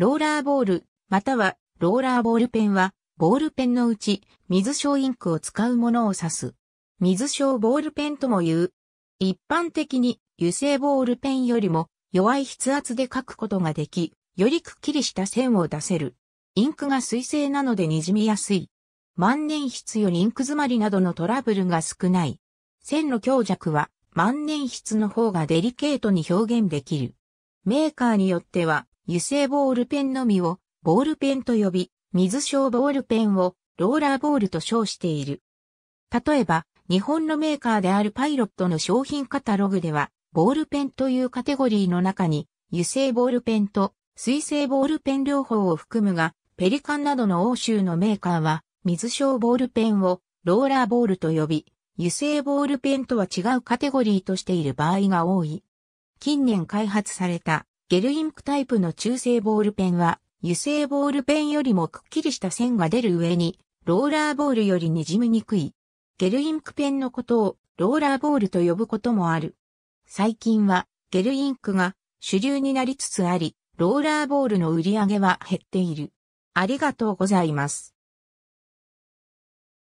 ローラーボール、またはローラーボールペンは、ボールペンのうち水小インクを使うものを指す。水小ボールペンとも言う。一般的に油性ボールペンよりも弱い筆圧で書くことができ、よりくっきりした線を出せる。インクが水性なので滲みやすい。万年筆よりインク詰まりなどのトラブルが少ない。線の強弱は万年筆の方がデリケートに表現できる。メーカーによっては油性ボールペンのみをボールペンと呼び、水晶ボールペンをローラーボールと称している。例えば、日本のメーカーであるパイロットの商品カタログでは、ボールペンというカテゴリーの中に、油性ボールペンと水性ボールペン両方を含むが、ペリカンなどの欧州のメーカーは、水晶ボールペンをローラーボールと呼び、油性ボールペンとは違うカテゴリーとしている場合が多い。近年開発されたゲルインクタイプの中性ボールペンは、油性ボールペンよりもくっきりした線が出る上に、ローラーボールより滲みにくい。ゲルインクペンのことを、ローラーボールと呼ぶこともある。最近は、ゲルインクが主流になりつつあり、ローラーボールの売り上げは減っている。ありがとうございます。